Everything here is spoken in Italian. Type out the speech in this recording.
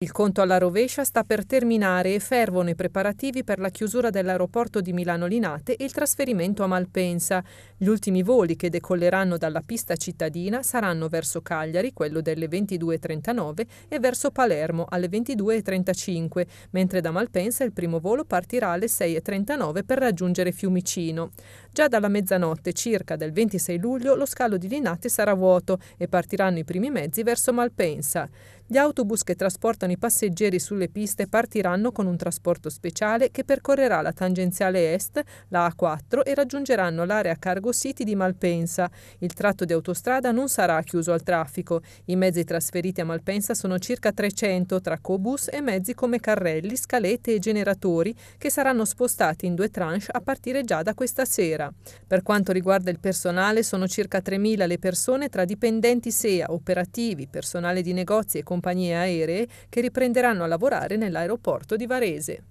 Il conto alla rovescia sta per terminare e fervono i preparativi per la chiusura dell'aeroporto di Milano Linate e il trasferimento a Malpensa. Gli ultimi voli che decolleranno dalla pista cittadina saranno verso Cagliari, quello delle 22.39, e verso Palermo alle 22.35, mentre da Malpensa il primo volo partirà alle 6.39 per raggiungere Fiumicino. Già dalla mezzanotte circa del 26 luglio lo scalo di Linate sarà vuoto e partiranno i primi mezzi verso Malpensa. Gli autobus che trasportano i passeggeri sulle piste partiranno con un trasporto speciale che percorrerà la tangenziale est, la A4, e raggiungeranno l'area Cargo City di Malpensa. Il tratto di autostrada non sarà chiuso al traffico. I mezzi trasferiti a Malpensa sono circa 300 tra cobus e mezzi come carrelli, scalette e generatori che saranno spostati in due tranche a partire già da questa sera. Per quanto riguarda il personale sono circa 3.000 le persone tra dipendenti SEA, operativi, personale di negozi e commercianti compagnie aeree che riprenderanno a lavorare nell'aeroporto di Varese.